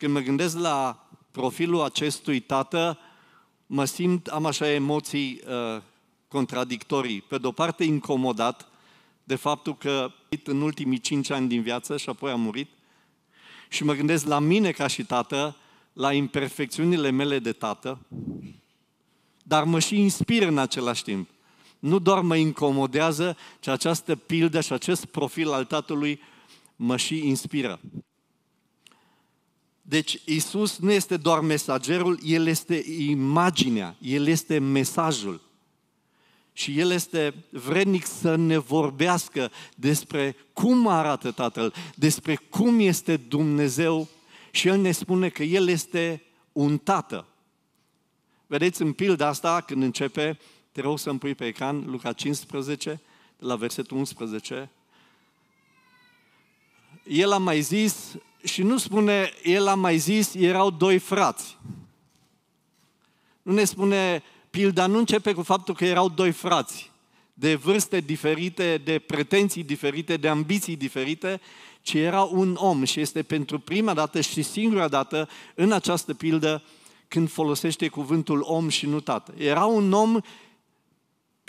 Când mă gândesc la profilul acestui tată, mă simt, am așa emoții uh, contradictorii. Pe de-o parte, incomodat de faptul că în ultimii cinci ani din viață și apoi a murit. Și mă gândesc la mine ca și tată, la imperfecțiunile mele de tată, dar mă și inspir în același timp. Nu doar mă incomodează, ci această pildă și acest profil al tatălui mă și inspiră. Deci Isus nu este doar mesagerul, El este imaginea, El este mesajul. Și El este vrednic să ne vorbească despre cum arată Tatăl, despre cum este Dumnezeu și El ne spune că El este un Tată. Vedeți în pilda asta, când începe, te rog să-mi pui pe ecran Luca 15, de la versetul 11. El a mai zis, și nu spune, el a mai zis, erau doi frați. Nu ne spune, pilda nu începe cu faptul că erau doi frați, de vârste diferite, de pretenții diferite, de ambiții diferite, ci era un om și este pentru prima dată și singura dată în această pildă când folosește cuvântul om și nu tată. Era un om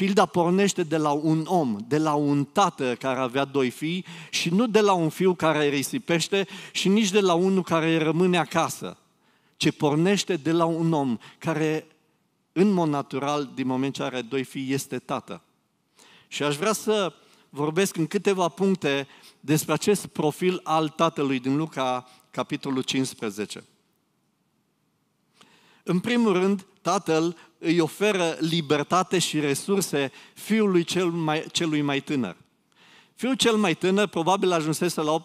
Pilda pornește de la un om, de la un tată care avea doi fii și nu de la un fiu care risipește și nici de la unul care rămâne acasă, ce pornește de la un om care, în mod natural, din moment ce are doi fii, este tată. Și aș vrea să vorbesc în câteva puncte despre acest profil al tatălui din Luca, capitolul 15. În primul rând, tatăl îi oferă libertate și resurse fiului cel mai, celui mai tânăr. Fiul cel mai tânăr probabil ajunsese la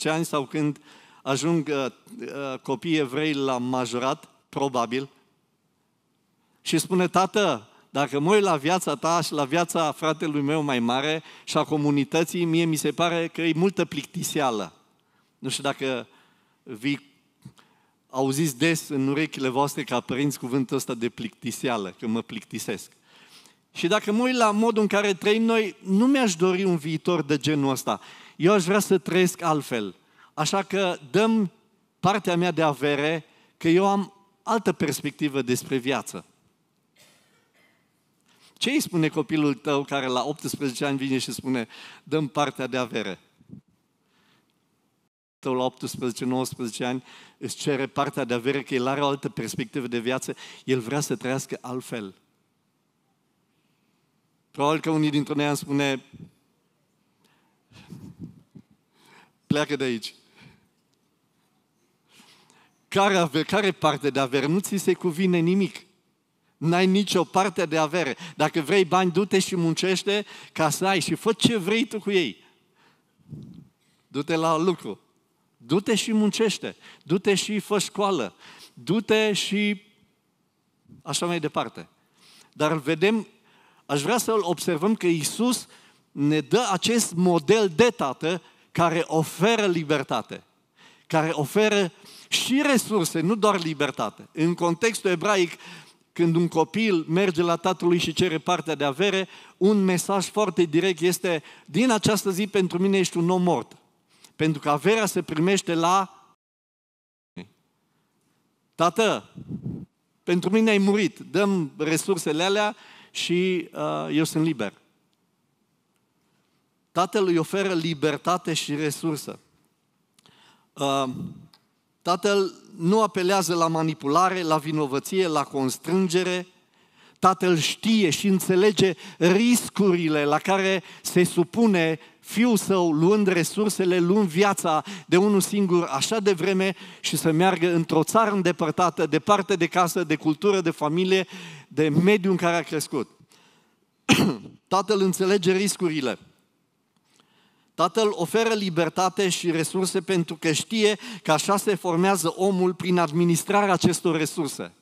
18-19 ani sau când ajung uh, uh, copiii evrei la majorat, probabil, și spune, tată, dacă mă uit la viața ta și la viața fratelui meu mai mare și a comunității, mie mi se pare că e multă plictiseală. Nu știu dacă vii auziți des în urechile voastre ca părinți cuvântul ăsta de plictiseală, că mă plictisesc. Și dacă mă uit la modul în care trăim noi, nu mi-aș dori un viitor de genul ăsta. Eu aș vrea să trăiesc altfel. Așa că dăm partea mea de avere, că eu am altă perspectivă despre viață. Ce îi spune copilul tău care la 18 ani vine și spune, dăm partea de avere? tău la 18-19 ani îți cere partea de avere că el are o altă perspectivă de viață, el vrea să trăiască altfel. Probabil că unii dintre noi am spune, pleacă de aici. Care, aver, care parte de avere? Nu ți se cuvine nimic. N-ai nicio parte de avere. Dacă vrei bani, du-te și muncește ca să ai și fă ce vrei tu cu ei. Du-te la lucru. Du-te și muncește, du-te și fă școală, du-te și așa mai departe. Dar vedem, aș vrea să-l observăm că Isus ne dă acest model de tată care oferă libertate, care oferă și resurse, nu doar libertate. În contextul ebraic, când un copil merge la tatălui și cere partea de avere, un mesaj foarte direct este, din această zi pentru mine ești un om mort. Pentru că averea se primește la... Tată, pentru mine ai murit, dăm resursele alea și uh, eu sunt liber. Tatăl îi oferă libertate și resursă. Uh, tatăl nu apelează la manipulare, la vinovăție, la constrângere. Tatăl știe și înțelege riscurile la care se supune fiul său, luând resursele, luând viața de unul singur așa de vreme și să meargă într-o țară îndepărtată, departe de casă, de cultură, de familie, de mediul în care a crescut. Tatăl înțelege riscurile. Tatăl oferă libertate și resurse pentru că știe că așa se formează omul prin administrarea acestor resurse.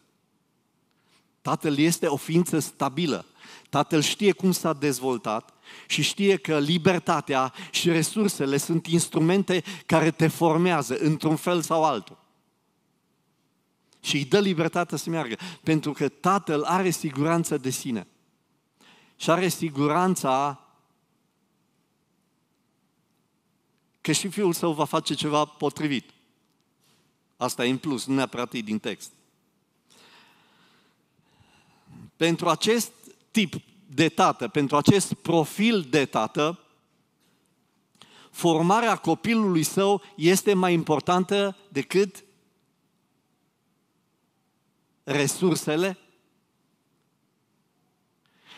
Tatăl este o ființă stabilă. Tatăl știe cum s-a dezvoltat, și știe că libertatea și resursele sunt instrumente care te formează într-un fel sau altul. Și îi dă libertatea să meargă, pentru că tatăl are siguranță de sine. Și are siguranța că și fiul său va face ceva potrivit. Asta e în plus, nu neapărat e din text. Pentru acest tip de tată, pentru acest profil de tată, formarea copilului său este mai importantă decât resursele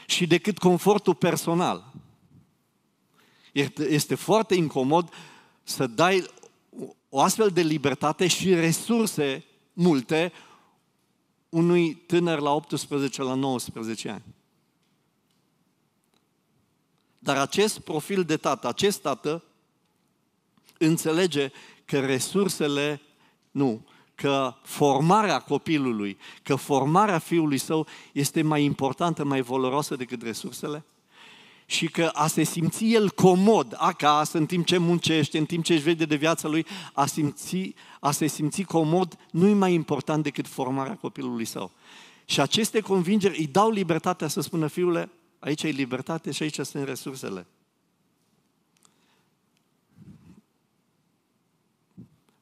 și decât confortul personal. Este foarte incomod să dai o astfel de libertate și resurse multe unui tânăr la 18, la 19 ani. Dar acest profil de tată, acest tată, înțelege că resursele, nu, că formarea copilului, că formarea fiului său este mai importantă, mai valoroasă decât resursele? și că a se simți el comod acasă, în timp ce muncește, în timp ce își vede de viața lui, a, simți, a se simți comod nu e mai important decât formarea copilului său. Și aceste convingeri îi dau libertatea să spună, fiule, Aici e libertate și aici sunt resursele.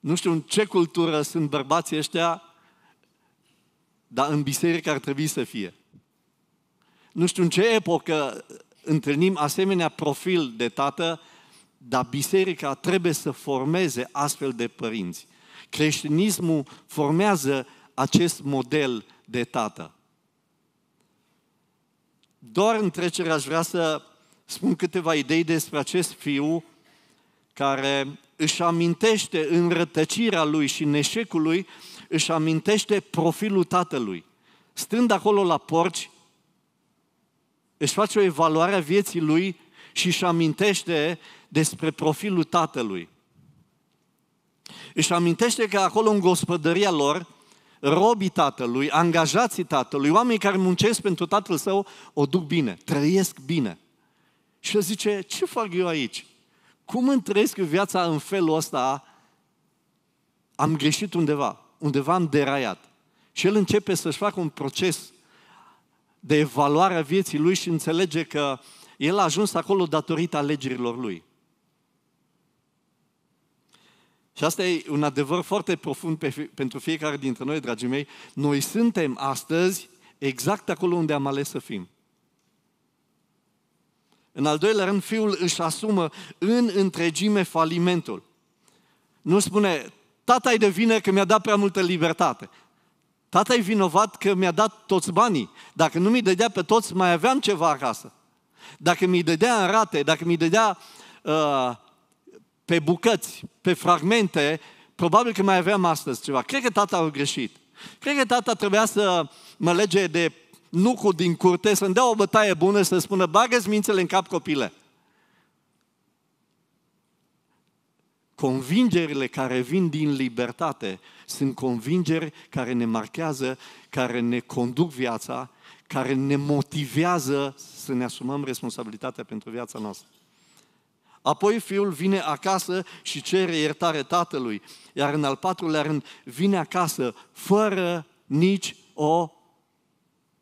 Nu știu în ce cultură sunt bărbații ăștia, dar în biserică ar trebui să fie. Nu știu în ce epocă întâlnim asemenea profil de tată, dar biserica trebuie să formeze astfel de părinți. Creștinismul formează acest model de tată. Doar în trecere aș vrea să spun câteva idei despre acest fiu care își amintește în rătăcirea lui și în eșecul lui, își amintește profilul tatălui. Stând acolo la porci, își face o evaluare a vieții lui și își amintește despre profilul tatălui. Își amintește că acolo în gospodăria lor, robii tatălui, angajații tatălui, oamenii care muncesc pentru tatăl său, o duc bine, trăiesc bine. Și el zice, ce fac eu aici? Cum îmi trăiesc viața în felul ăsta? Am greșit undeva, undeva am deraiat. Și el începe să-și facă un proces de evaluare a vieții lui și înțelege că el a ajuns acolo datorită alegerilor lui. Și asta e un adevăr foarte profund pe, pentru fiecare dintre noi, dragii mei. Noi suntem astăzi exact acolo unde am ales să fim. În al doilea rând, fiul își asumă în întregime falimentul. Nu spune, tata e de vină că mi-a dat prea multă libertate. Tata e vinovat că mi-a dat toți banii. Dacă nu mi-i dădea pe toți, mai aveam ceva acasă. Dacă mi-i dădea în rate, dacă mi-i dădea uh, pe bucăți, pe fragmente, probabil că mai aveam astăzi ceva. Cred că tata a greșit. Cred că tata trebuia să mă lege de nucul din curte, să-mi dea o bătaie bună, să spună, bagă mințele în cap, copile. Convingerile care vin din libertate sunt convingeri care ne marchează, care ne conduc viața, care ne motivează să ne asumăm responsabilitatea pentru viața noastră. Apoi fiul vine acasă și cere iertare tatălui. Iar în al patrulea rând, vine acasă fără nici o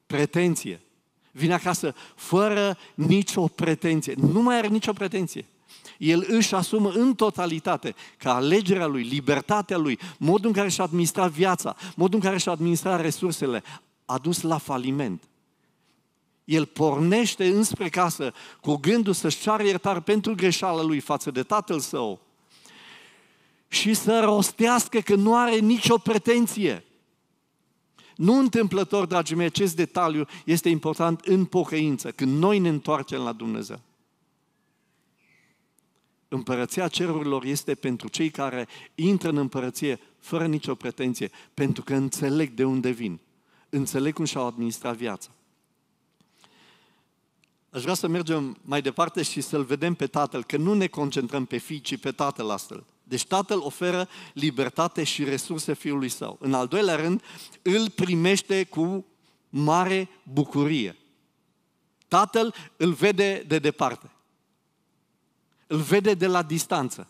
pretenție. Vine acasă fără nicio pretenție. Nu mai are nicio pretenție. El își asumă în totalitate că alegerea lui, libertatea lui, modul în care și-a administrat viața, modul în care și-a administrat resursele, a dus la faliment. El pornește înspre casă cu gândul să-și ceară iertare pentru greșeala lui față de tatăl său și să rostească că nu are nicio pretenție. Nu întâmplător, dragii mei, acest detaliu este important în pocăință, când noi ne întoarcem la Dumnezeu. Împărăția cerurilor este pentru cei care intră în împărăție fără nicio pretenție, pentru că înțeleg de unde vin, înțeleg cum și-au administrat viața. Aș vrea să mergem mai departe și să-L vedem pe Tatăl, că nu ne concentrăm pe Fii, ci pe Tatăl astfel. Deci Tatăl oferă libertate și resurse Fiului Său. În al doilea rând, îl primește cu mare bucurie. Tatăl îl vede de departe. Îl vede de la distanță.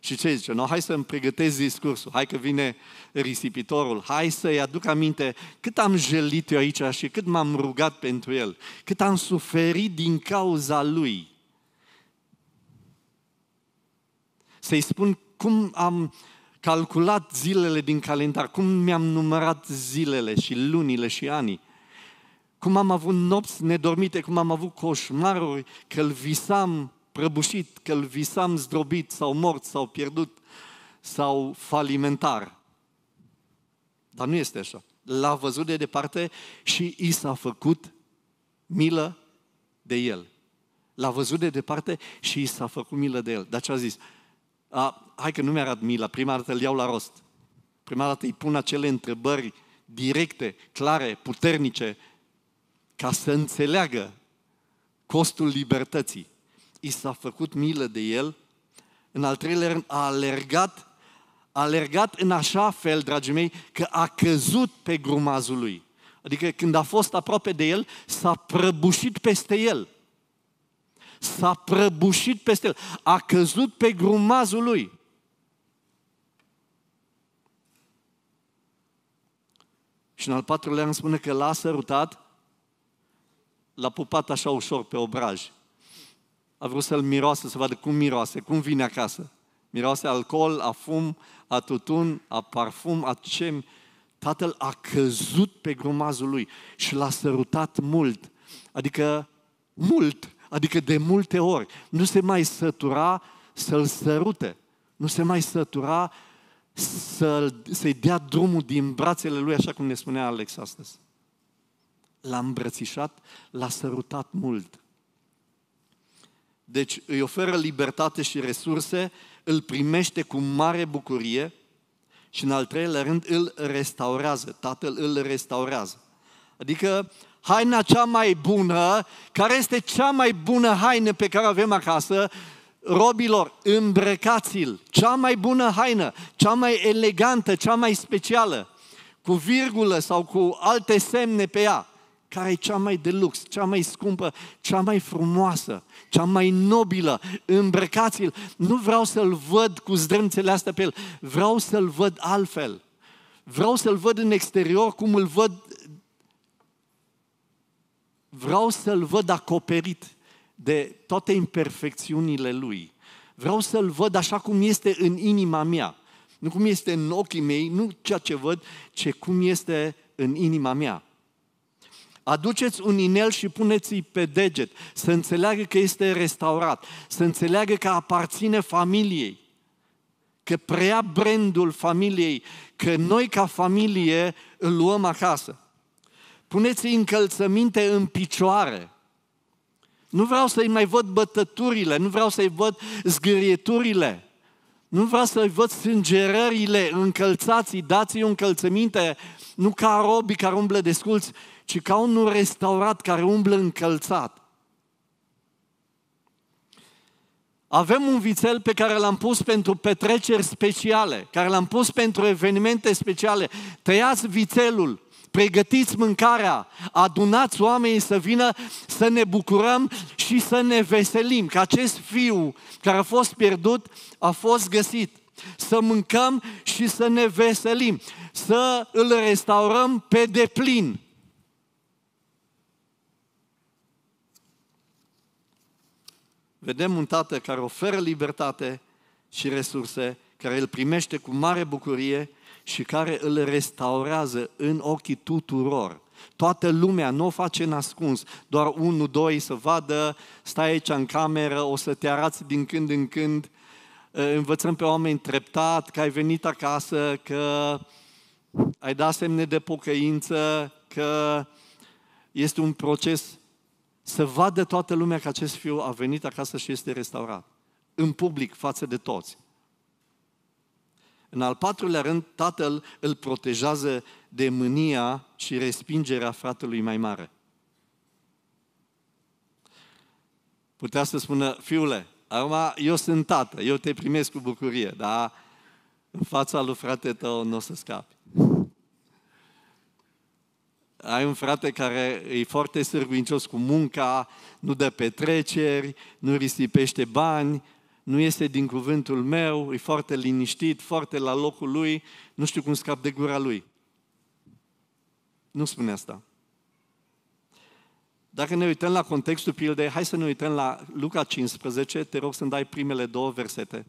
Și ce zice? No, hai să-mi pregătesc discursul, hai că vine risipitorul, hai să-i aduc aminte cât am jelit eu aici și cât m-am rugat pentru el, cât am suferit din cauza lui. Să-i spun cum am calculat zilele din calendar, cum mi-am numărat zilele și lunile și anii cum am avut nopți nedormite, cum am avut coșmaruri, că l visam prăbușit, că îl visam zdrobit sau mort sau pierdut sau falimentar. Dar nu este așa. L-a văzut de departe și i s-a făcut milă de el. L-a văzut de departe și i s-a făcut milă de el. Dar ce a zis? A, hai că nu mi-arat mila, prima dată îl iau la rost. Prima dată îi pun acele întrebări directe, clare, puternice, ca să înțeleagă costul libertății i s-a făcut milă de el. În al treilea rând, a alergat, a alergat în așa fel, dragii mei, că a căzut pe grumazul lui. Adică când a fost aproape de el, s-a prăbușit peste el. S-a prăbușit peste el. A căzut pe grumazul lui. Și în al patrulea îmi spune că l-a sărutat, l-a pupat așa ușor pe obraj a vrut să-l miroase, să vadă cum miroase, cum vine acasă. Miroase alcool, a fum, a tutun, a parfum, a ce? Tatăl a căzut pe grumazul lui și l-a sărutat mult. Adică mult, adică de multe ori. Nu se mai sătura să-l sărute. Nu se mai sătura să, să-i dea drumul din brațele lui, așa cum ne spunea Alex astăzi. L-a îmbrățișat, l-a sărutat mult. Deci îi oferă libertate și resurse, îl primește cu mare bucurie și în al treilea rând îl restaurează, tatăl îl restaurează. Adică haina cea mai bună, care este cea mai bună haină pe care o avem acasă, robilor, îmbrăcați-l, cea mai bună haină, cea mai elegantă, cea mai specială, cu virgulă sau cu alte semne pe ea care e cea mai de lux, cea mai scumpă, cea mai frumoasă, cea mai nobilă, îmbrăcați-l. Nu vreau să-l văd cu zdrânțele astea pe el, vreau să-l văd altfel. Vreau să-l văd în exterior cum îl văd, vreau să-l văd acoperit de toate imperfecțiunile lui. Vreau să-l văd așa cum este în inima mea. Nu cum este în ochii mei, nu ceea ce văd, ci cum este în inima mea. Aduceți un inel și puneți-i pe deget, să înțeleagă că este restaurat, să înțeleagă că aparține familiei, că preia brandul familiei, că noi ca familie îl luăm acasă. Puneți încălțăminte în picioare. Nu vreau să-i mai văd bătăturile, nu vreau să-i văd zgârieturile, nu vreau să-i văd sângerările, încălțați dați-i încălțăminte, nu ca robii care umblă desculți, ci ca unul restaurat care umblă încălțat. Avem un vițel pe care l-am pus pentru petreceri speciale, care l-am pus pentru evenimente speciale. Tăiați vițelul, pregătiți mâncarea, adunați oamenii să vină să ne bucurăm și să ne veselim, că acest fiu care a fost pierdut a fost găsit. Să mâncăm și să ne veselim, să îl restaurăm pe deplin. vedem un tată care oferă libertate și resurse, care îl primește cu mare bucurie și care îl restaurează în ochii tuturor. Toată lumea nu o face nascuns, doar unul, doi să vadă, stai aici în cameră, o să te arați din când în când, ă, învățăm pe oameni treptat că ai venit acasă, că ai dat semne de pocăință, că este un proces să vadă toată lumea că acest fiu a venit acasă și este restaurat. În public, față de toți. În al patrulea rând, tatăl îl protejează de mânia și respingerea fratelui mai mare. Putea să spună, fiule, acum eu sunt tată, eu te primesc cu bucurie, dar în fața lui frate tău nu o să scapi ai un frate care e foarte sârguincios cu munca, nu dă petreceri, nu risipește bani, nu este din cuvântul meu, e foarte liniștit, foarte la locul lui, nu știu cum scap de gura lui. Nu spune asta. Dacă ne uităm la contextul pildei, hai să ne uităm la Luca 15, te rog să-mi dai primele două versete.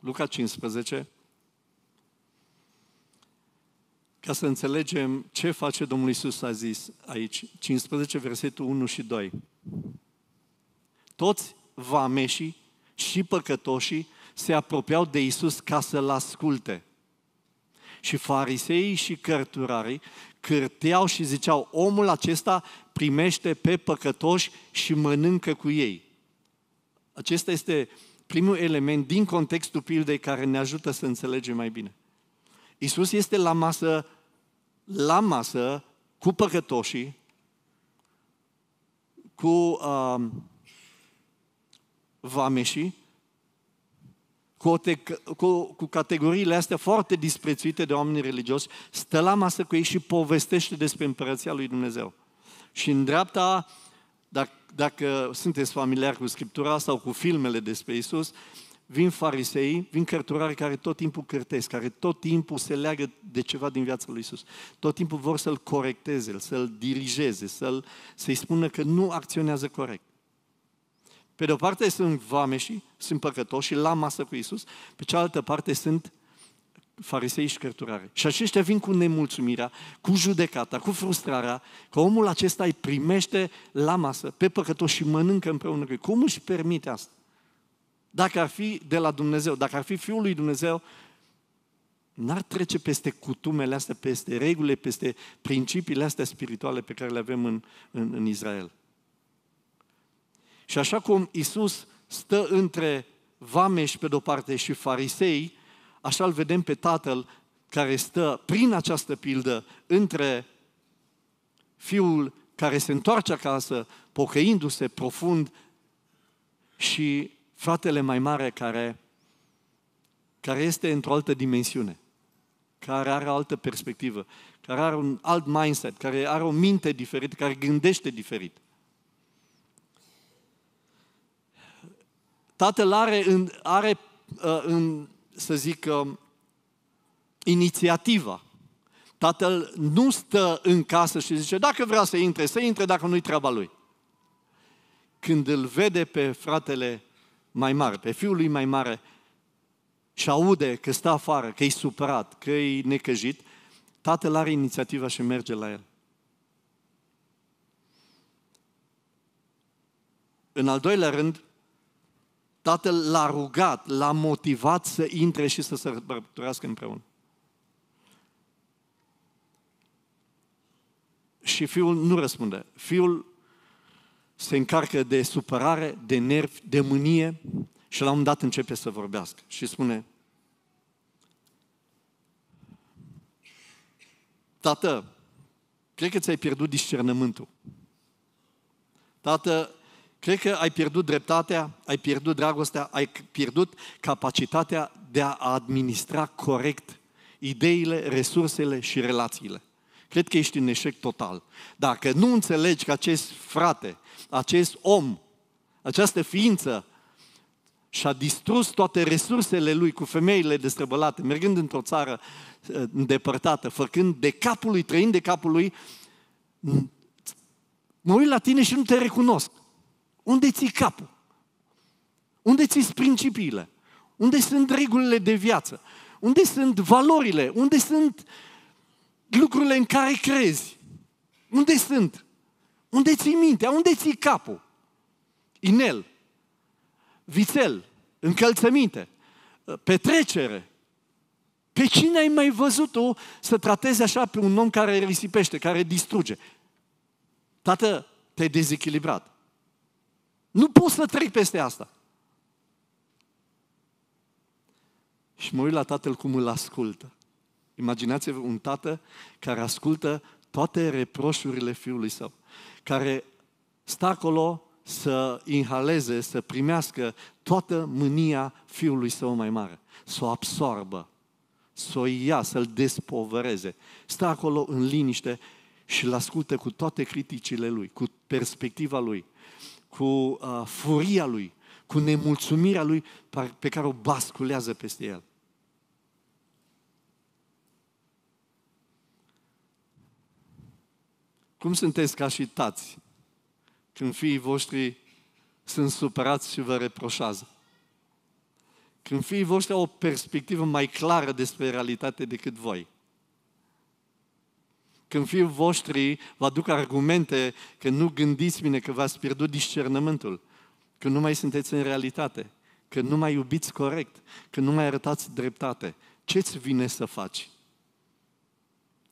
Luca 15, ca să înțelegem ce face Domnul Isus a zis aici, 15, versetul 1 și 2. Toți vameșii și păcătoșii se apropiau de Isus ca să-L asculte. Și fariseii și cărturarii cârteau și ziceau, omul acesta primește pe păcătoși și mănâncă cu ei. Acesta este primul element din contextul pildei care ne ajută să înțelegem mai bine. Isus este la masă la masă cu păcătoșii, cu um, vameșii, cu, te, cu, cu categoriile astea foarte disprețuite de oameni religioși, stă la masă cu ei și povestește despre împărăția lui Dumnezeu. Și în dreapta, dacă, dacă sunteți familiari cu Scriptura sau cu filmele despre Isus, uh, vin farisei, vin cărturari care tot timpul cârtesc, care tot timpul se leagă de ceva din viața lui Isus. Tot timpul vor să-l corecteze, să-l dirigeze, să-l, să-i spună că nu acționează corect. Pe de o parte sunt vameși, sunt păcătoși și la masă cu Isus, pe cealaltă parte sunt farisei și cărturare. Și aceștia vin cu nemulțumirea, cu judecata, cu frustrarea, că omul acesta îi primește la masă, pe păcătoși și mănâncă împreună cu ei. Cum își permite asta? dacă ar fi de la Dumnezeu, dacă ar fi Fiul lui Dumnezeu, n-ar trece peste cutumele astea, peste regulile, peste principiile astea spirituale pe care le avem în, în, în Israel. Și așa cum Isus stă între vameși pe de-o parte și farisei, așa îl vedem pe Tatăl care stă prin această pildă între fiul care se întoarce acasă, pocăindu-se profund și fratele mai mare care, care este într-o altă dimensiune, care are o altă perspectivă, care are un alt mindset, care are o minte diferită, care gândește diferit. Tatăl are, în, are uh, în, să zic, uh, inițiativa. Tatăl nu stă în casă și zice, dacă vrea să intre, să intre, dacă nu-i treaba lui. Când îl vede pe fratele mai mare, pe fiul lui mai mare, și aude că stă afară, că e supărat, că e necăjit, tatăl are inițiativa și merge la el. În al doilea rând, tatăl l-a rugat, l-a motivat să intre și să se sărbătorească împreună. Și fiul nu răspunde. Fiul se încarcă de supărare, de nervi, de mânie și la un dat începe să vorbească și spune Tată, cred că ți-ai pierdut discernământul. Tată, cred că ai pierdut dreptatea, ai pierdut dragostea, ai pierdut capacitatea de a administra corect ideile, resursele și relațiile cred că ești în eșec total. Dacă nu înțelegi că acest frate, acest om, această ființă și-a distrus toate resursele lui cu femeile destrăbălate, mergând într-o țară eh, îndepărtată, făcând de capul lui, trăind de capul lui, mă uit la tine și nu te recunosc. Unde ți capul? Unde ți principiile? Unde sunt regulile de viață? Unde sunt valorile? Unde sunt uh, lucrurile în care crezi? Unde sunt? Unde ții mintea? Unde ții capul? Inel, vițel, încălțăminte, petrecere. Pe cine ai mai văzut tu să tratezi așa pe un om care risipește, care distruge? Tată, te-ai dezechilibrat. Nu poți să trec peste asta. Și mă uit la tatăl cum îl ascultă. Imaginați-vă un tată care ascultă toate reproșurile fiului său, care stă acolo să inhaleze, să primească toată mânia fiului său mai mare, să o absorbă, să o ia, să-l despovăreze. Stă acolo în liniște și îl ascultă cu toate criticile lui, cu perspectiva lui, cu uh, furia lui, cu nemulțumirea lui pe care o basculează peste el. Cum sunteți ca și tați când fiii voștri sunt supărați și vă reproșează? Când fiii voștri au o perspectivă mai clară despre realitate decât voi? Când fiii voștri vă aduc argumente că nu gândiți bine, că v-ați pierdut discernământul, că nu mai sunteți în realitate, că nu mai iubiți corect, că nu mai arătați dreptate, ce-ți vine să faci?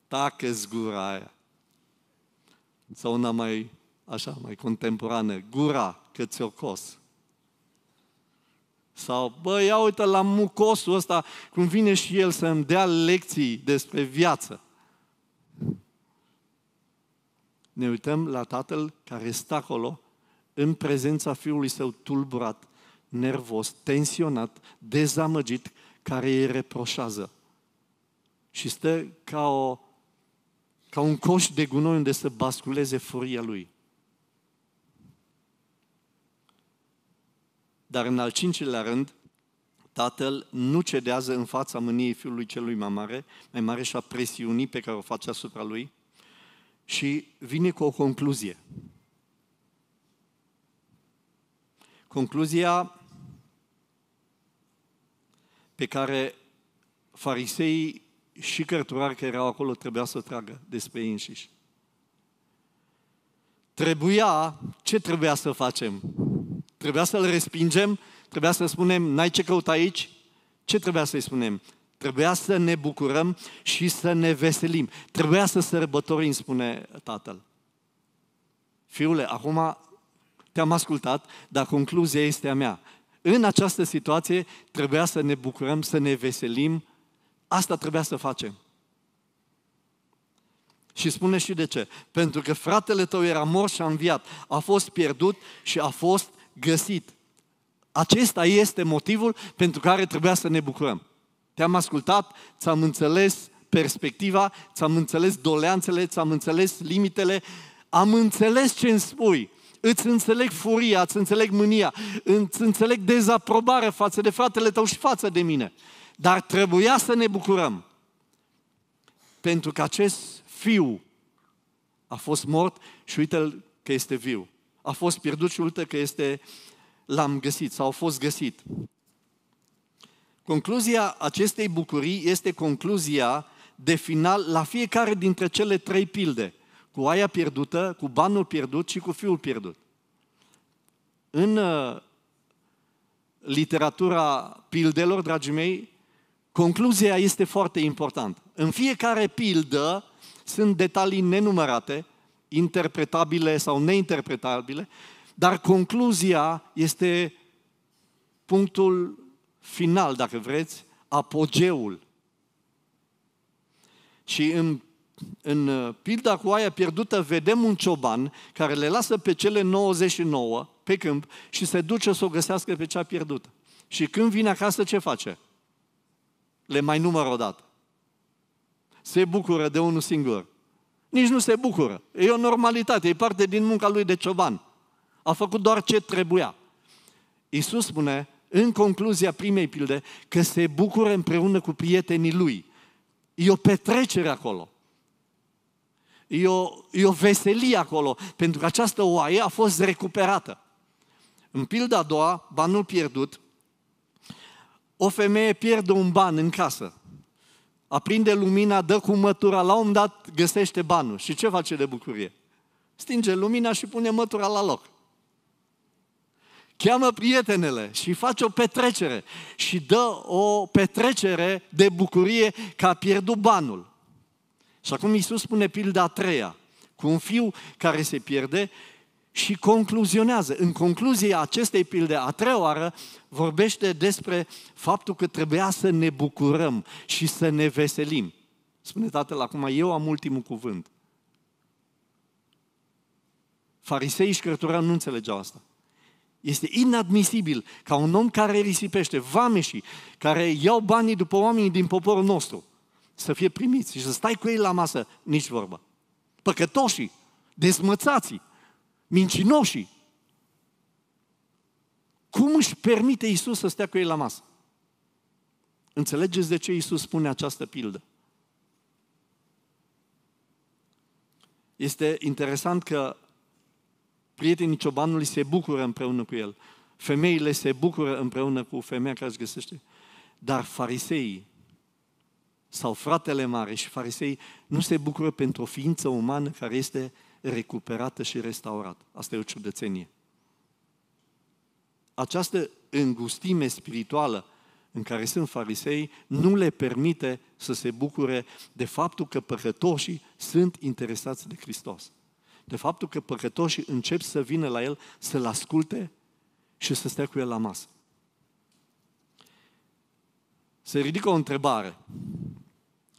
Tacă-ți gura aia. Sau una mai, așa, mai contemporană, gura că ți-o cos. Sau, bă, ia uite la mucosul ăsta, cum vine și el să îmi dea lecții despre viață. Ne uităm la tatăl care stă acolo, în prezența fiului său tulburat, nervos, tensionat, dezamăgit, care îi reproșează. Și stă ca o ca un coș de gunoi unde să basculeze furia lui. Dar în al cincilea rând, tatăl nu cedează în fața mâniei fiului celui mai mare, mai mare și a presiunii pe care o face asupra lui și vine cu o concluzie. Concluzia pe care fariseii și cărturari care erau acolo trebuia să tragă despre ei înșiși. Trebuia, ce trebuia să facem? Trebuia să-l respingem? Trebuia să spunem, n-ai ce căuta aici? Ce trebuia să-i spunem? Trebuia să ne bucurăm și să ne veselim. Trebuia să sărbătorim, spune tatăl. Fiule, acum te-am ascultat, dar concluzia este a mea. În această situație trebuia să ne bucurăm, să ne veselim, Asta trebuia să facem. Și spune și de ce. Pentru că fratele tău era mort și a înviat. A fost pierdut și a fost găsit. Acesta este motivul pentru care trebuia să ne bucurăm. Te-am ascultat, ți-am înțeles perspectiva, ți-am înțeles doleanțele, ți-am înțeles limitele, am înțeles ce îmi spui. Îți înțeleg furia, îți înțeleg mânia, îți înțeleg dezaprobare față de fratele tău și față de mine. Dar trebuia să ne bucurăm. Pentru că acest fiu a fost mort și uite-l că este viu. A fost pierdut și uite că este, l-am găsit sau a fost găsit. Concluzia acestei bucurii este concluzia de final la fiecare dintre cele trei pilde. Cu aia pierdută, cu banul pierdut și cu fiul pierdut. În uh, literatura pildelor, dragii mei, Concluzia este foarte importantă. În fiecare pildă sunt detalii nenumărate, interpretabile sau neinterpretabile, dar concluzia este punctul final, dacă vreți, apogeul. Și în, în pilda cu aia pierdută vedem un cioban care le lasă pe cele 99 pe câmp și se duce să o găsească pe cea pierdută. Și când vine acasă, ce face? le mai număr o dată. Se bucură de unul singur. Nici nu se bucură. E o normalitate, e parte din munca lui de cioban. A făcut doar ce trebuia. Iisus spune, în concluzia primei pilde, că se bucură împreună cu prietenii lui. E o petrecere acolo. E o, e o veselie acolo, pentru că această oaie a fost recuperată. În pilda a doua, banul pierdut, o femeie pierde un ban în casă. Aprinde lumina, dă cu mătura, la un dat găsește banul. Și ce face de bucurie? Stinge lumina și pune mătura la loc. Cheamă prietenele și face o petrecere și dă o petrecere de bucurie că a pierdut banul. Și acum Iisus spune pilda a treia, cu un fiu care se pierde și concluzionează. În concluzia acestei pilde, a treia oară, vorbește despre faptul că trebuia să ne bucurăm și să ne veselim. Spune tatăl acum, eu am ultimul cuvânt. Farisei și cărturani nu înțelegeau asta. Este inadmisibil ca un om care risipește, vameșii, care iau banii după oamenii din poporul nostru, să fie primiți și să stai cu ei la masă, nici vorba. Păcătoșii, dezmățații, mincinoșii. Cum își permite Isus să stea cu ei la masă? Înțelegeți de ce Isus spune această pildă? Este interesant că prietenii ciobanului se bucură împreună cu el. Femeile se bucură împreună cu femeia care își găsește. Dar fariseii sau fratele mare și farisei nu se bucură pentru o ființă umană care este recuperată și restaurată. Asta e o ciudățenie. Această îngustime spirituală în care sunt farisei nu le permite să se bucure de faptul că păcătoșii sunt interesați de Hristos. De faptul că păcătoșii încep să vină la el, să-l asculte și să stea cu el la masă. Se ridică o întrebare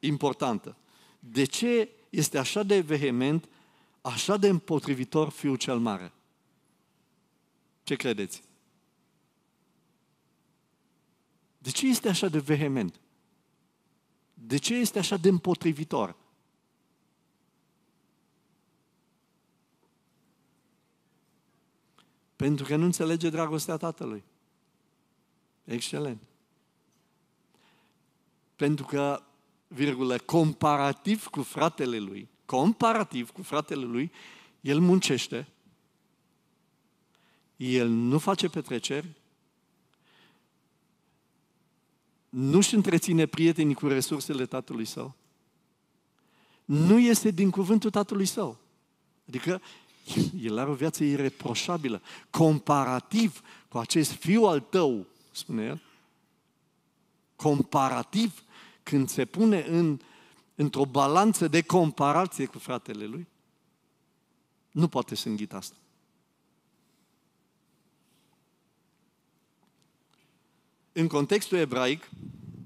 importantă. De ce este așa de vehement așa de împotrivitor Fiul cel Mare. Ce credeți? De ce este așa de vehement? De ce este așa de împotrivitor? Pentru că nu înțelege dragostea Tatălui. Excelent. Pentru că, virgulă, comparativ cu fratele lui, comparativ cu fratele lui, el muncește, el nu face petreceri, nu-și întreține prietenii cu resursele tatălui său, nu este din cuvântul tatălui său. Adică el are o viață ireproșabilă, comparativ cu acest fiu al tău, spune el, comparativ când se pune în într-o balanță de comparație cu fratele lui, nu poate să înghită asta. În contextul ebraic,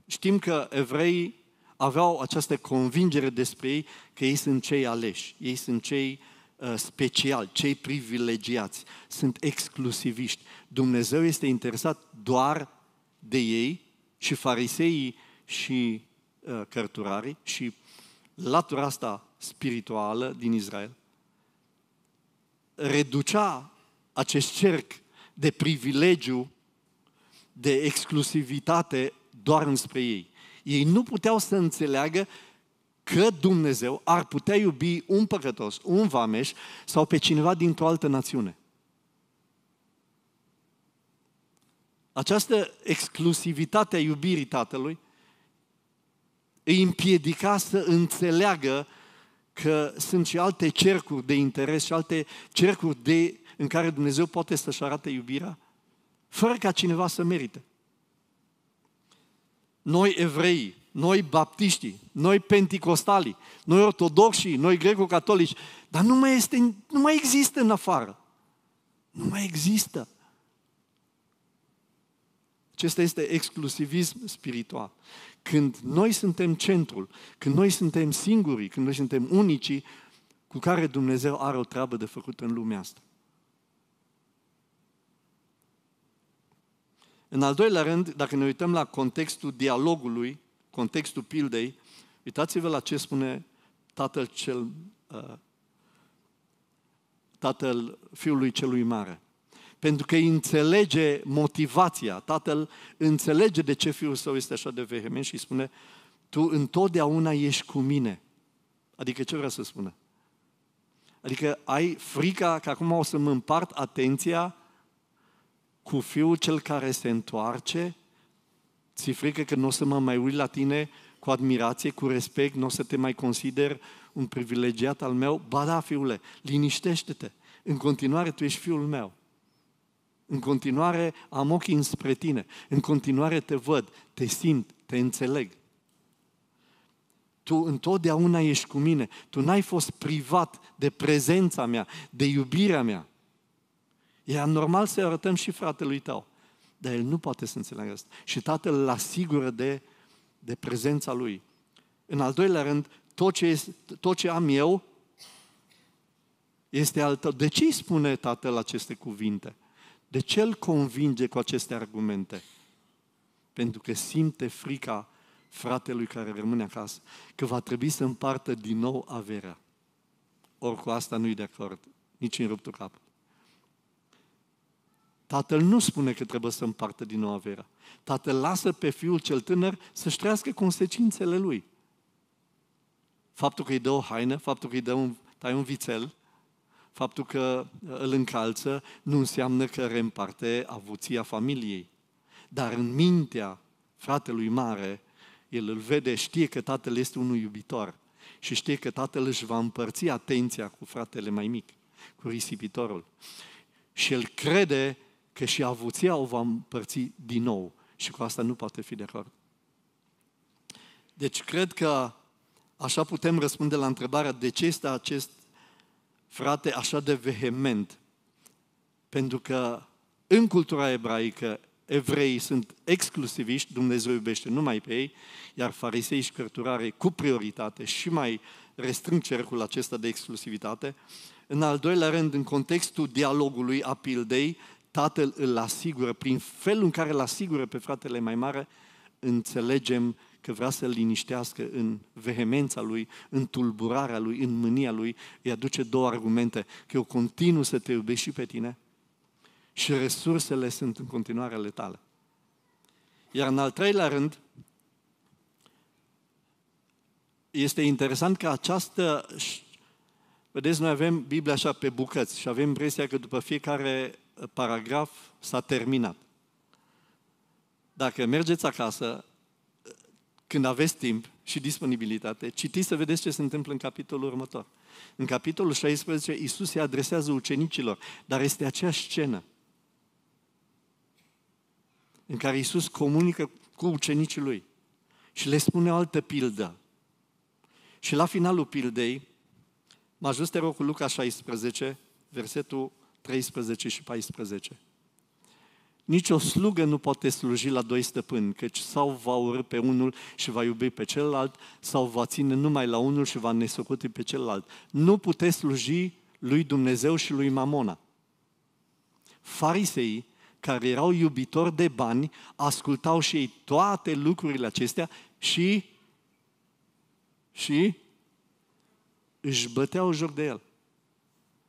știm că evreii aveau această convingere despre ei că ei sunt cei aleși, ei sunt cei uh, special, cei privilegiați, sunt exclusiviști. Dumnezeu este interesat doar de ei și fariseii și uh, cărturarii și latura asta spirituală din Israel, reducea acest cerc de privilegiu, de exclusivitate doar înspre ei. Ei nu puteau să înțeleagă că Dumnezeu ar putea iubi un păcătos, un vameș sau pe cineva dintr-o altă națiune. Această exclusivitate a iubirii Tatălui îi împiedica să înțeleagă că sunt și alte cercuri de interes și alte cercuri de, în care Dumnezeu poate să-și arate iubirea, fără ca cineva să merite. Noi evrei, noi baptiștii, noi penticostalii, noi ortodoxii, noi greco-catolici, dar nu mai, este, nu mai există în afară. Nu mai există. Acesta este exclusivism spiritual. Când noi suntem centrul, când noi suntem singurii, când noi suntem unicii cu care Dumnezeu are o treabă de făcut în lumea asta. În al doilea rând, dacă ne uităm la contextul dialogului, contextul pildei, uitați-vă la ce spune tatăl cel uh, tatăl fiului celui mare pentru că înțelege motivația. Tatăl înțelege de ce fiul său este așa de vehement și îi spune, tu întotdeauna ești cu mine. Adică ce vrea să spună? Adică ai frica că acum o să mă împart atenția cu fiul cel care se întoarce? Ți frică că nu o să mă mai uit la tine cu admirație, cu respect, nu o să te mai consider un privilegiat al meu? Ba da, fiule, liniștește-te. În continuare, tu ești fiul meu. În continuare am ochii înspre tine. În continuare te văd, te simt, te înțeleg. Tu întotdeauna ești cu mine. Tu n-ai fost privat de prezența mea, de iubirea mea. E normal să arătăm și fratelui tău. Dar el nu poate să înțeleagă asta. Și tatăl îl asigură de, de prezența lui. În al doilea rând, tot ce, este, tot ce am eu este al tău. De ce îi spune tatăl aceste cuvinte? De ce îl convinge cu aceste argumente? Pentru că simte frica fratelui care rămâne acasă, că va trebui să împartă din nou averea. Ori cu asta nu-i de acord, nici în ruptul capului. Tatăl nu spune că trebuie să împartă din nou averea. Tatăl lasă pe fiul cel tânăr să-și trăiască consecințele lui. Faptul că îi dă o haină, faptul că îi dă un, tai un vițel, faptul că uh, îl încalță nu înseamnă că reîmparte avuția familiei. Dar în mintea fratelui mare, el îl vede, știe că tatăl este unul iubitor și știe că tatăl își va împărți atenția cu fratele mai mic, cu risipitorul. Și el crede că și avuția o va împărți din nou și cu asta nu poate fi de acord. Deci cred că așa putem răspunde la întrebarea de ce este acest frate, așa de vehement, pentru că în cultura ebraică evreii sunt exclusiviști, Dumnezeu iubește numai pe ei, iar farisei și cărturare cu prioritate și mai restrâng cercul acesta de exclusivitate. În al doilea rând, în contextul dialogului a pildei, tatăl îl asigură, prin felul în care îl asigură pe fratele mai mare, înțelegem că vrea să-l liniștească în vehemența lui, în tulburarea lui, în mânia lui, îi aduce două argumente, că eu continu să te iubesc și pe tine și resursele sunt în continuare ale tale. Iar în al treilea rând, este interesant că această... Vedeți, noi avem Biblia așa pe bucăți și avem impresia că după fiecare uh, paragraf s-a terminat. Dacă mergeți acasă, când aveți timp și disponibilitate, citiți să vedeți ce se întâmplă în capitolul următor. În capitolul 16, Iisus se adresează ucenicilor, dar este aceeași scenă în care Iisus comunică cu ucenicii lui și le spune o altă pildă. Și la finalul pildei, mă ajuns te rog cu Luca 16, versetul 13 și 14. Nici o slugă nu poate sluji la doi stăpâni, căci sau va urâ pe unul și va iubi pe celălalt, sau va ține numai la unul și va nesocoti pe celălalt. Nu puteți sluji lui Dumnezeu și lui Mamona. Fariseii, care erau iubitori de bani, ascultau și ei toate lucrurile acestea și, și își băteau joc de el.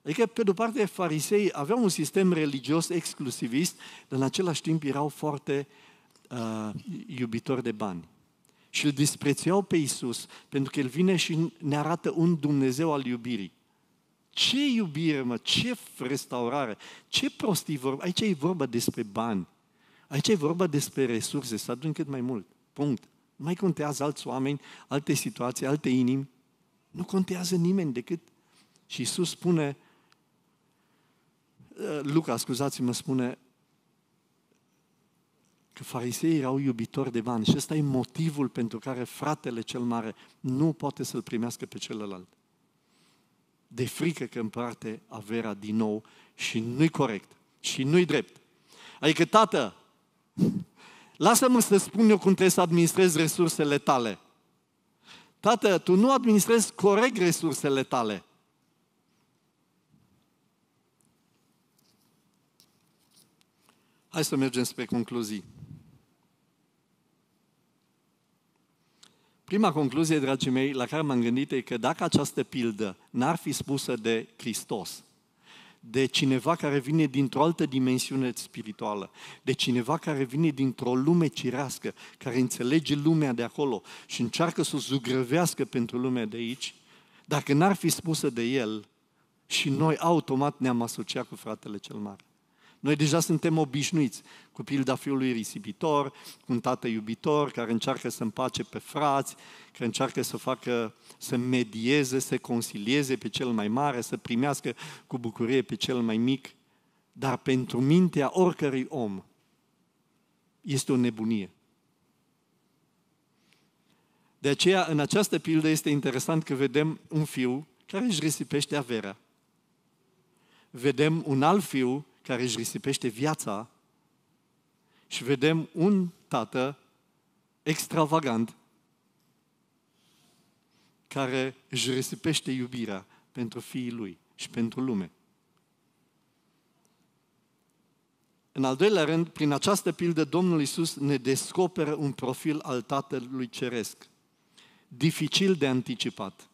Adică, pe de-o parte, farisei aveau un sistem religios exclusivist, dar în același timp erau foarte uh, iubitori de bani. Și îl disprețuiau pe Isus pentru că el vine și ne arată un Dumnezeu al iubirii. Ce iubire, mă, ce restaurare, ce prostii vorba. Aici e vorba despre bani. Aici e vorba despre resurse, să adun cât mai mult. Punct. Nu mai contează alți oameni, alte situații, alte inimi. Nu contează nimeni decât. Și Isus spune, Eh, Luca, scuzați-mă, spune că fariseii erau iubitori de bani și ăsta e motivul pentru care fratele cel mare nu poate să-l primească pe celălalt. De frică că împarte averea din nou și nu-i corect și nu-i drept. Adică, tată, lasă-mă să spun eu cum trebuie să administrezi resursele tale. Tată, tu nu administrezi corect resursele tale. Hai să mergem spre concluzii. Prima concluzie, dragii mei, la care m-am gândit e că dacă această pildă n-ar fi spusă de Hristos, de cineva care vine dintr-o altă dimensiune spirituală, de cineva care vine dintr-o lume cirească, care înțelege lumea de acolo și încearcă să o zugrăvească pentru lumea de aici, dacă n-ar fi spusă de el, și noi automat ne-am asociat cu fratele cel mare. Noi deja suntem obișnuiți cu pilda fiului risipitor, cu un tată iubitor care încearcă să împace pe frați, care încearcă să facă, să medieze, să concilieze pe cel mai mare, să primească cu bucurie pe cel mai mic. Dar pentru mintea oricărui om este o nebunie. De aceea, în această pildă este interesant că vedem un fiu care își risipește averea. Vedem un alt fiu care își risipește viața și vedem un tată extravagant care își risipește iubirea pentru fiii lui și pentru lume. În al doilea rând, prin această pildă, Domnul Isus ne descoperă un profil al Tatălui Ceresc, dificil de anticipat.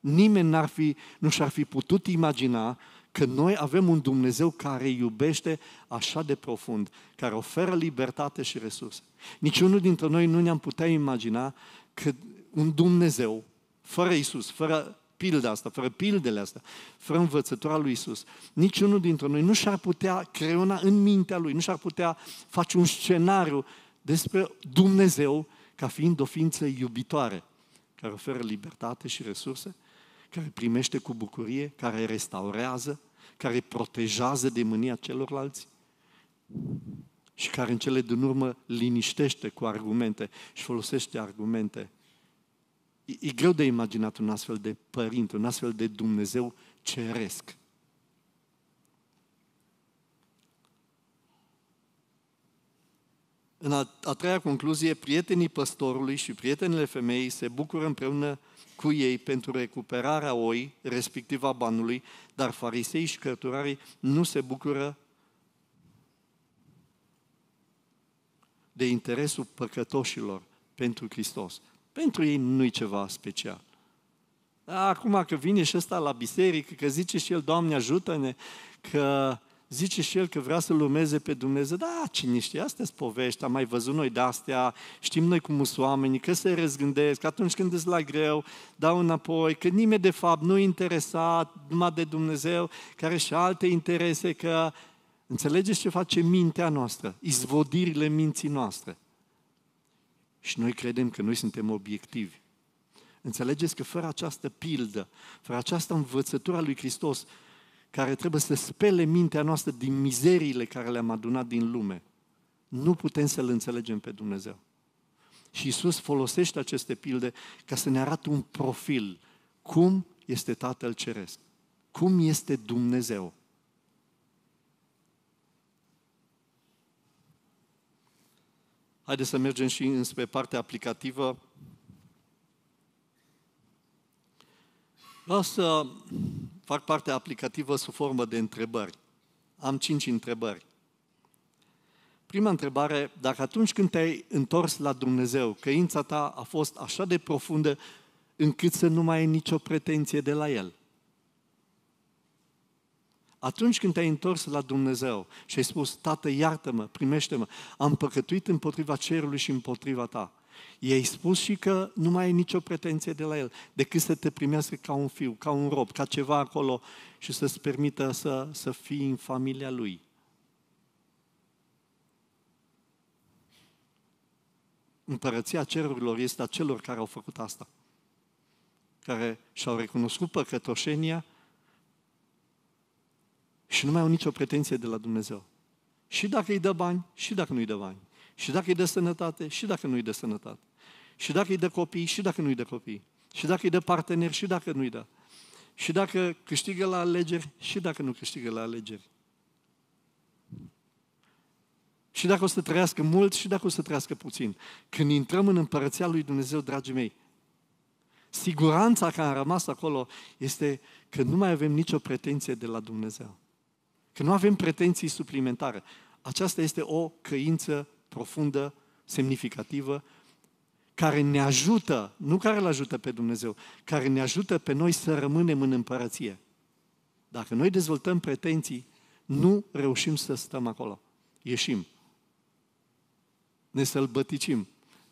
Nimeni n-ar fi, nu și-ar fi putut imagina că noi avem un Dumnezeu care iubește așa de profund, care oferă libertate și resurse. Niciunul dintre noi nu ne-am putea imagina că un Dumnezeu, fără Isus, fără pilda asta, fără pildele astea, fără învățătura lui Isus, niciunul dintre noi nu și-ar putea creiona în mintea lui, nu și-ar putea face un scenariu despre Dumnezeu ca fiind o ființă iubitoare, care oferă libertate și resurse, care primește cu bucurie, care restaurează, care protejează de mânia celorlalți și care în cele din urmă liniștește cu argumente și folosește argumente. E, e greu de imaginat un astfel de părinte, un astfel de Dumnezeu ceresc În a, a treia concluzie, prietenii păstorului și prietenele femeii se bucură împreună cu ei pentru recuperarea oi, respectiv a banului, dar farisei și cărturarii nu se bucură de interesul păcătoșilor pentru Hristos. Pentru ei nu-i ceva special. Acum că vine și ăsta la biserică, că zice și el, Doamne ajută-ne, că zice și el că vrea să-L urmeze pe Dumnezeu. Da, cine știe, astea sunt povești, am mai văzut noi de-astea, știm noi cum sunt oamenii, că se răzgândesc, că atunci când îți la greu, dau înapoi, că nimeni de fapt nu e interesat numai de Dumnezeu, care și alte interese, că înțelegeți ce face mintea noastră, izvodirile minții noastre. Și noi credem că noi suntem obiectivi. Înțelegeți că fără această pildă, fără această învățătură a lui Hristos, care trebuie să spele mintea noastră din mizeriile care le-am adunat din lume. Nu putem să-L înțelegem pe Dumnezeu. Și Isus folosește aceste pilde ca să ne arate un profil. Cum este Tatăl Ceresc? Cum este Dumnezeu? Haideți să mergem și înspre partea aplicativă. Vreau să fac parte aplicativă sub formă de întrebări. Am cinci întrebări. Prima întrebare, dacă atunci când te-ai întors la Dumnezeu, căința ta a fost așa de profundă încât să nu mai ai nicio pretenție de la El. Atunci când te-ai întors la Dumnezeu și ai spus, Tată, iartă-mă, primește-mă, am păcătuit împotriva cerului și împotriva ta. Ei spus și că nu mai ai nicio pretenție de la el, decât să te primească ca un fiu, ca un rob, ca ceva acolo și să-ți permită să, să fii în familia lui. Împărăția cerurilor este a celor care au făcut asta, care și-au recunoscut păcătoșenia și nu mai au nicio pretenție de la Dumnezeu. Și dacă îi dă bani, și dacă nu îi dă bani. Și dacă îi dă sănătate, și dacă nu îi dă sănătate. Și dacă îi dă copii, și dacă nu îi dă copii. Și dacă îi dă partener, și dacă nu îi dă. Și dacă câștigă la alegeri, și dacă nu câștigă la alegeri. Și dacă o să trăiască mult, și dacă o să trăiască puțin. Când intrăm în împărăția lui Dumnezeu, dragii mei, siguranța care a rămas acolo este că nu mai avem nicio pretenție de la Dumnezeu. Că nu avem pretenții suplimentare. Aceasta este o căință profundă, semnificativă, care ne ajută, nu care îl ajută pe Dumnezeu, care ne ajută pe noi să rămânem în împărăție. Dacă noi dezvoltăm pretenții, nu reușim să stăm acolo. Ieșim. Ne sălbăticim.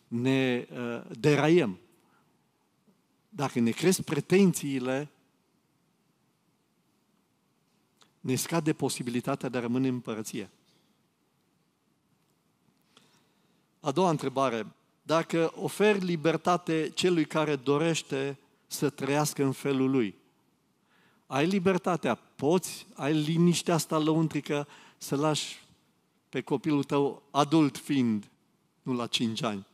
Ne uh, deraiem. Dacă ne cresc pretențiile, ne scade posibilitatea de a rămâne în împărăție. A doua întrebare. Dacă oferi libertate celui care dorește să trăiască în felul lui, ai libertatea, poți, ai liniștea asta lăuntrică să lași pe copilul tău adult fiind, nu la 5 ani.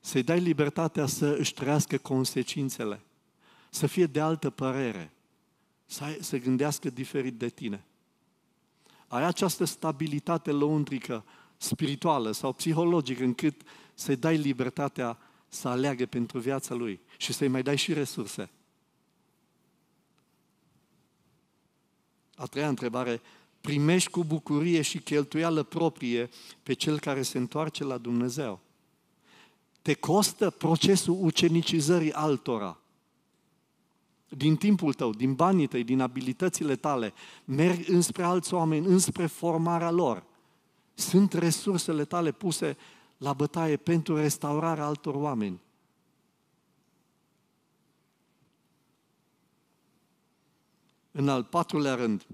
Să-i dai libertatea să își trăiască consecințele, să fie de altă părere, să, ai, să gândească diferit de tine. Ai această stabilitate lăuntrică spirituală sau psihologic încât să-i dai libertatea să aleagă pentru viața lui și să-i mai dai și resurse. A treia întrebare, primești cu bucurie și cheltuială proprie pe cel care se întoarce la Dumnezeu. Te costă procesul ucenicizării altora. Din timpul tău, din banii tăi, din abilitățile tale, merg înspre alți oameni, înspre formarea lor. Sunt resursele tale puse la bătaie pentru restaurarea altor oameni. În al patrulea rând,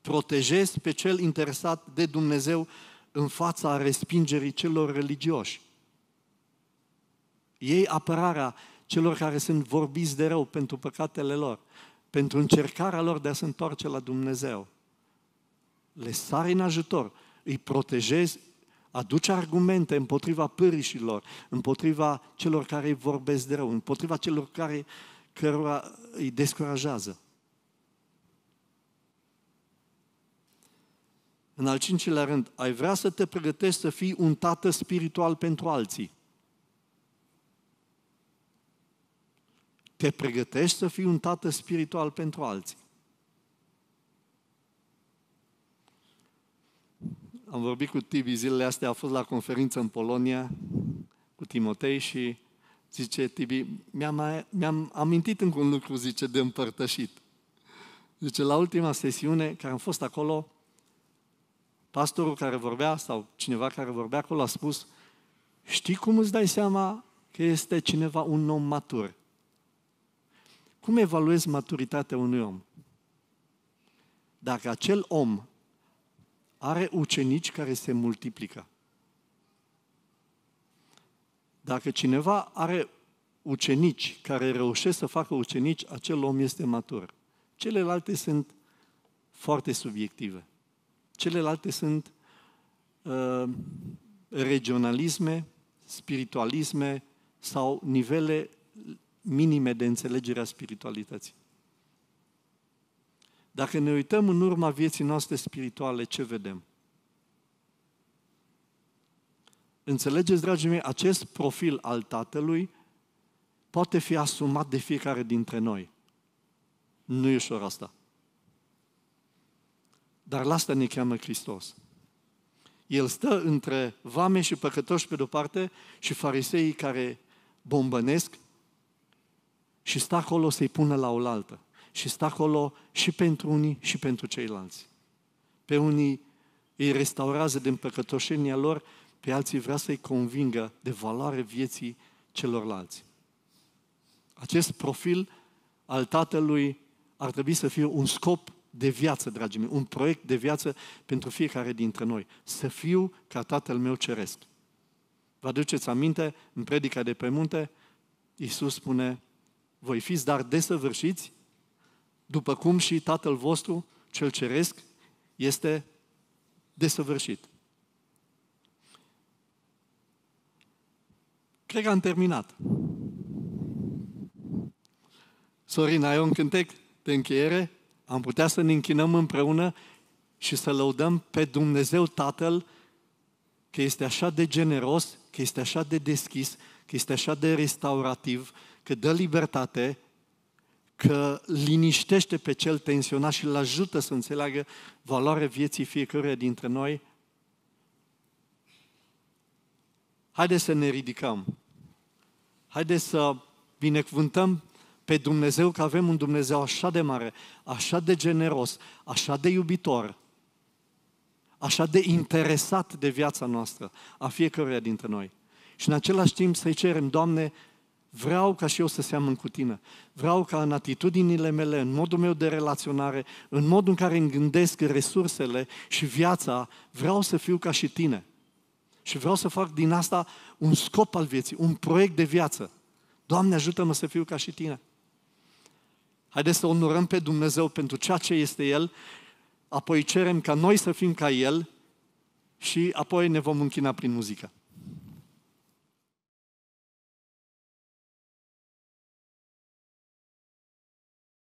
protejezi pe cel interesat de Dumnezeu în fața respingerii celor religioși. Ei apărarea celor care sunt vorbiți de rău pentru păcatele lor, pentru încercarea lor de a se întoarce la Dumnezeu. Le sari în ajutor îi protejezi, aduce argumente împotriva pârișilor, împotriva celor care îi vorbesc de rău, împotriva celor care cărora îi descurajează. În al cincilea rând, ai vrea să te pregătești să fii un tată spiritual pentru alții. Te pregătești să fii un tată spiritual pentru alții. am vorbit cu Tibi zilele astea, a fost la conferință în Polonia cu Timotei și zice Tibi, mi-am, mi-am amintit încă un lucru, zice, de împărtășit. Zice, la ultima sesiune care am fost acolo, pastorul care vorbea sau cineva care vorbea acolo a spus, știi cum îți dai seama că este cineva un om matur? Cum evaluezi maturitatea unui om? Dacă acel om are ucenici care se multiplică. Dacă cineva are ucenici care reușesc să facă ucenici, acel om este matur. Celelalte sunt foarte subiective. Celelalte sunt uh, regionalisme, spiritualisme sau nivele minime de înțelegere a spiritualității. Dacă ne uităm în urma vieții noastre spirituale, ce vedem? Înțelegeți, dragii mei, acest profil al Tatălui poate fi asumat de fiecare dintre noi. Nu e ușor asta. Dar la asta ne cheamă Hristos. El stă între vame și păcătoși pe de-o parte și fariseii care bombănesc și stă acolo să-i pună la oaltă și stă acolo și pentru unii și pentru ceilalți. Pe unii îi restaurează din păcătoșenia lor, pe alții vrea să-i convingă de valoare vieții celorlalți. Acest profil al Tatălui ar trebui să fie un scop de viață, dragii mei, un proiect de viață pentru fiecare dintre noi. Să fiu ca Tatăl meu Ceresc. Vă aduceți aminte, în predica de pe munte, Iisus spune, voi fiți dar desăvârșiți, după cum și Tatăl vostru, cel ceresc, este desăvârșit. Cred că am terminat. Sorin, ai un cântec de încheiere? Am putea să ne închinăm împreună și să lăudăm pe Dumnezeu Tatăl că este așa de generos, că este așa de deschis, că este așa de restaurativ, că dă libertate, că liniștește pe cel tensionat și îl ajută să înțeleagă valoarea vieții fiecăruia dintre noi? Haideți să ne ridicăm. Haideți să binecuvântăm pe Dumnezeu că avem un Dumnezeu așa de mare, așa de generos, așa de iubitor, așa de interesat de viața noastră, a fiecăruia dintre noi. Și în același timp să-i cerem, Doamne, Vreau ca și eu să seamăn cu tine. Vreau ca în atitudinile mele, în modul meu de relaționare, în modul în care îmi gândesc resursele și viața, vreau să fiu ca și tine. Și vreau să fac din asta un scop al vieții, un proiect de viață. Doamne, ajută-mă să fiu ca și tine. Haideți să onorăm pe Dumnezeu pentru ceea ce este El, apoi cerem ca noi să fim ca El și apoi ne vom închina prin muzică.